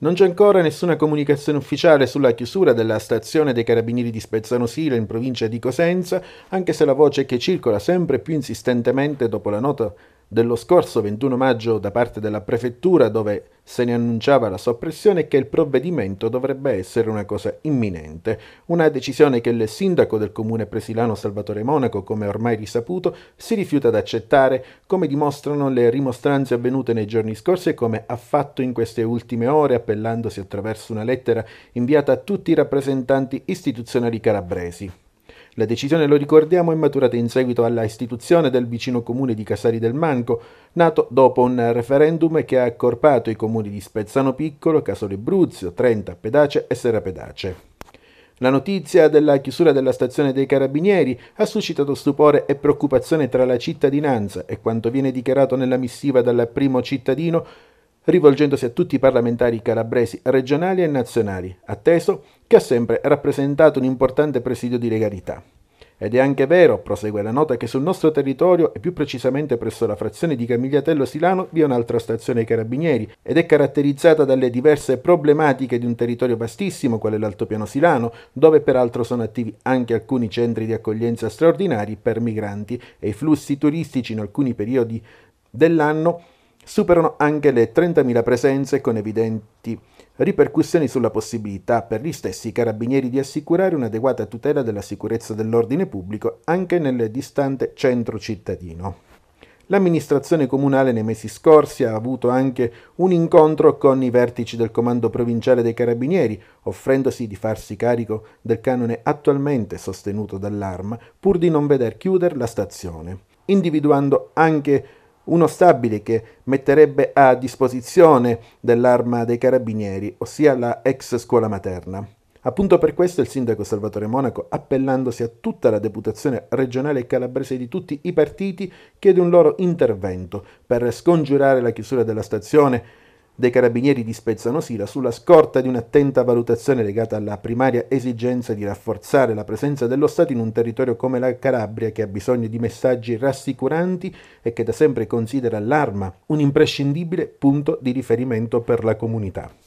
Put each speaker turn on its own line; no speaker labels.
Non c'è ancora nessuna comunicazione ufficiale sulla chiusura della stazione dei carabinieri di Spezzano Sile in provincia di Cosenza, anche se la voce che circola sempre più insistentemente dopo la nota dello scorso 21 maggio da parte della prefettura dove se ne annunciava la soppressione che il provvedimento dovrebbe essere una cosa imminente, una decisione che il sindaco del comune presilano Salvatore Monaco, come ormai risaputo, si rifiuta ad accettare, come dimostrano le rimostranze avvenute nei giorni scorsi e come ha fatto in queste ultime ore appellandosi attraverso una lettera inviata a tutti i rappresentanti istituzionali calabresi. La decisione, lo ricordiamo, è maturata in seguito alla istituzione del vicino comune di Casari del Manco, nato dopo un referendum che ha accorpato i comuni di Spezzano Piccolo, Casole Bruzio, Trenta, Pedace e Serapedace. La notizia della chiusura della stazione dei carabinieri ha suscitato stupore e preoccupazione tra la cittadinanza e quanto viene dichiarato nella missiva dal primo cittadino rivolgendosi a tutti i parlamentari calabresi regionali e nazionali, atteso che ha sempre rappresentato un importante presidio di legalità. Ed è anche vero, prosegue la nota, che sul nostro territorio, e più precisamente presso la frazione di Camigliatello Silano, vi è un'altra stazione carabinieri ed è caratterizzata dalle diverse problematiche di un territorio vastissimo, quale l'Altopiano Silano, dove peraltro sono attivi anche alcuni centri di accoglienza straordinari per migranti e i flussi turistici in alcuni periodi dell'anno superano anche le 30.000 presenze con evidenti ripercussioni sulla possibilità per gli stessi carabinieri di assicurare un'adeguata tutela della sicurezza dell'ordine pubblico anche nel distante centro cittadino. L'amministrazione comunale nei mesi scorsi ha avuto anche un incontro con i vertici del Comando Provinciale dei Carabinieri, offrendosi di farsi carico del canone attualmente sostenuto dall'ARM, pur di non veder chiudere la stazione, individuando anche uno stabile che metterebbe a disposizione dell'arma dei carabinieri, ossia la ex scuola materna. Appunto per questo il sindaco Salvatore Monaco, appellandosi a tutta la deputazione regionale e calabrese di tutti i partiti, chiede un loro intervento per scongiurare la chiusura della stazione dei carabinieri di Spezzano Sila sulla scorta di un'attenta valutazione legata alla primaria esigenza di rafforzare la presenza dello Stato in un territorio come la Calabria che ha bisogno di messaggi rassicuranti e che da sempre considera l'arma un imprescindibile punto di riferimento per la comunità.